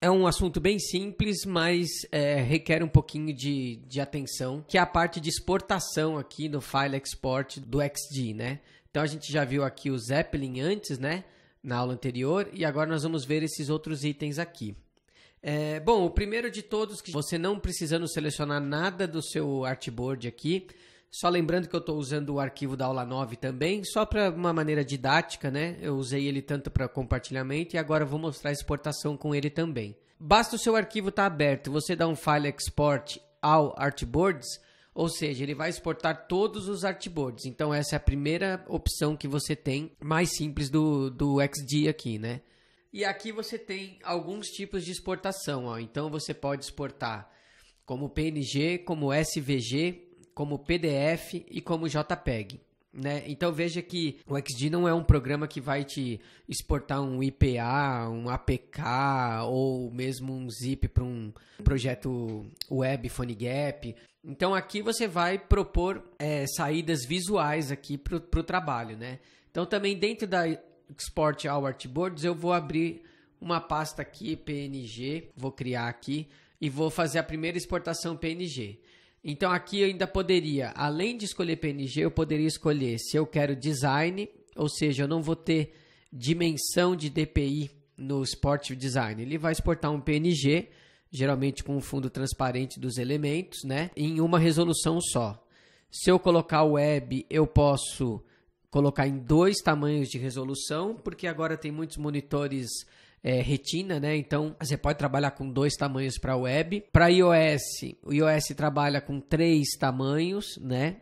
É um assunto bem simples, mas é, requer um pouquinho de, de atenção, que é a parte de exportação aqui no File Export do XD, né? Então a gente já viu aqui o Zeppelin antes, né? Na aula anterior, e agora nós vamos ver esses outros itens aqui. É, bom, o primeiro de todos, que você não precisando selecionar nada do seu artboard aqui, só lembrando que eu estou usando o arquivo da aula 9 também, só para uma maneira didática, né? Eu usei ele tanto para compartilhamento e agora vou mostrar a exportação com ele também. Basta o seu arquivo estar tá aberto, você dá um file export ao artboards, ou seja, ele vai exportar todos os artboards. Então essa é a primeira opção que você tem, mais simples do, do XD aqui, né? E aqui você tem alguns tipos de exportação, ó. Então você pode exportar como PNG, como SVG, como PDF e como JPEG. Né? Então veja que o XD não é um programa que vai te exportar um IPA, um APK ou mesmo um zip para um projeto web PhoneGap. Então aqui você vai propor é, saídas visuais aqui para o trabalho. Né? Então também dentro da Export ao Artboards eu vou abrir uma pasta aqui PNG, vou criar aqui e vou fazer a primeira exportação PNG. Então aqui eu ainda poderia, além de escolher PNG, eu poderia escolher se eu quero design, ou seja, eu não vou ter dimensão de DPI no Sport Design. Ele vai exportar um PNG, geralmente com um fundo transparente dos elementos, né? Em uma resolução só. Se eu colocar web, eu posso colocar em dois tamanhos de resolução, porque agora tem muitos monitores é, retina, né? Então você pode trabalhar com dois tamanhos para web. Para iOS, o iOS trabalha com três tamanhos, né?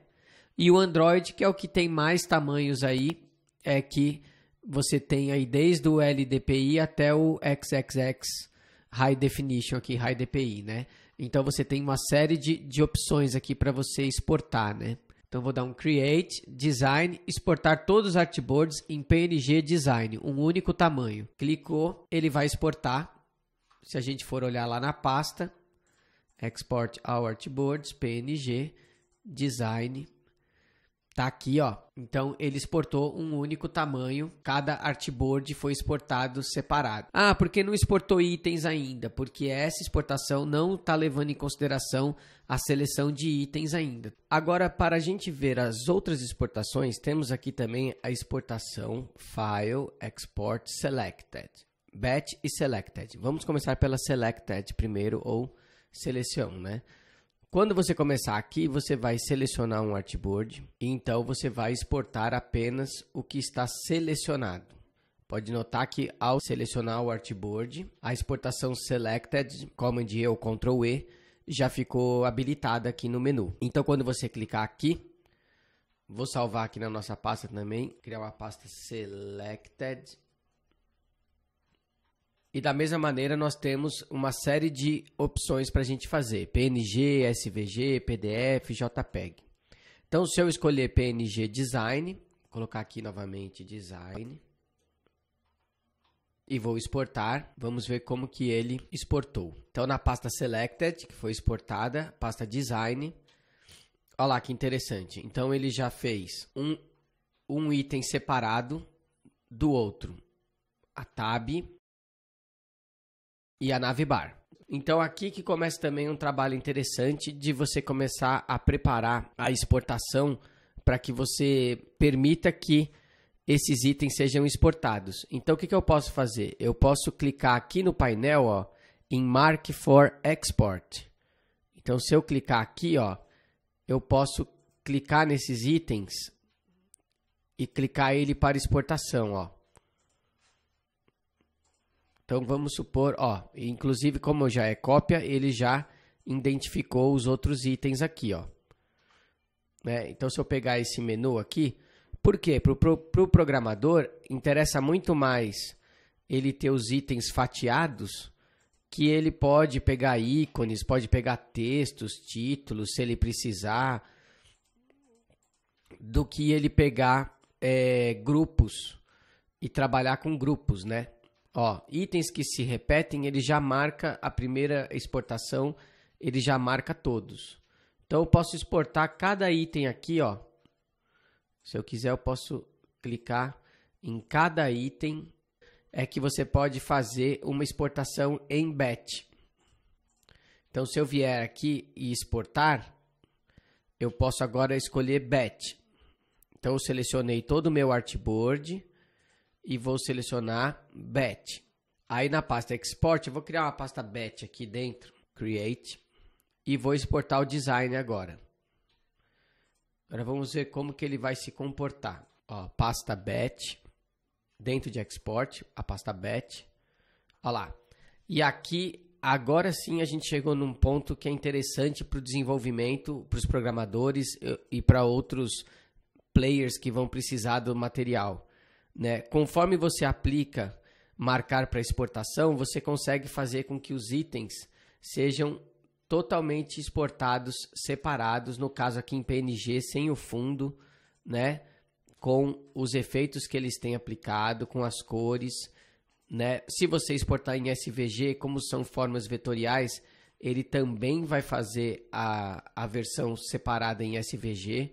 E o Android, que é o que tem mais tamanhos aí, é que você tem aí desde o LDPI até o XXX High Definition aqui, High DPI, né? Então você tem uma série de, de opções aqui para você exportar, né? Então vou dar um Create, Design, exportar todos os artboards em PNG Design, um único tamanho. Clicou, ele vai exportar. Se a gente for olhar lá na pasta, Export our Artboards, PNG, Design, Tá aqui, ó. Então ele exportou um único tamanho, cada artboard foi exportado separado. Ah, porque não exportou itens ainda? Porque essa exportação não está levando em consideração a seleção de itens ainda. Agora, para a gente ver as outras exportações, temos aqui também a exportação File Export Selected, Batch e Selected. Vamos começar pela Selected primeiro ou seleção, né? Quando você começar aqui, você vai selecionar um artboard e então você vai exportar apenas o que está selecionado. Pode notar que ao selecionar o artboard, a exportação Selected, Command E ou Ctrl+E) E, já ficou habilitada aqui no menu. Então quando você clicar aqui, vou salvar aqui na nossa pasta também, criar uma pasta Selected e da mesma maneira, nós temos uma série de opções para a gente fazer: PNG, SVG, PDF, JPEG. Então, se eu escolher PNG Design, colocar aqui novamente Design e vou exportar. Vamos ver como que ele exportou. Então, na pasta Selected, que foi exportada, pasta Design. Olha lá que interessante. Então, ele já fez um, um item separado do outro. A tab e a Nave Bar. Então aqui que começa também um trabalho interessante de você começar a preparar a exportação para que você permita que esses itens sejam exportados. Então o que, que eu posso fazer? Eu posso clicar aqui no painel ó, em Mark for Export. Então se eu clicar aqui, ó, eu posso clicar nesses itens e clicar ele para exportação. Ó. Então vamos supor, ó, inclusive como já é cópia, ele já identificou os outros itens aqui, ó. Né? Então se eu pegar esse menu aqui, por quê? Para o pro, pro programador interessa muito mais ele ter os itens fatiados, que ele pode pegar ícones, pode pegar textos, títulos, se ele precisar, do que ele pegar é, grupos e trabalhar com grupos, né? Ó, itens que se repetem, ele já marca a primeira exportação, ele já marca todos. Então eu posso exportar cada item aqui, ó. Se eu quiser, eu posso clicar em cada item. É que você pode fazer uma exportação em batch. Então, se eu vier aqui e exportar, eu posso agora escolher batch. Então, eu selecionei todo o meu artboard e vou selecionar batch. Aí na pasta export, eu vou criar uma pasta batch aqui dentro, create, e vou exportar o design agora. Agora vamos ver como que ele vai se comportar. Ó, pasta batch, dentro de export, a pasta batch. Olha lá. E aqui, agora sim a gente chegou num ponto que é interessante para o desenvolvimento, para os programadores e para outros players que vão precisar do material né? Conforme você aplica marcar para exportação, você consegue fazer com que os itens sejam totalmente exportados separados, no caso aqui em PNG, sem o fundo, né? com os efeitos que eles têm aplicado, com as cores. Né? Se você exportar em SVG, como são formas vetoriais, ele também vai fazer a, a versão separada em SVG.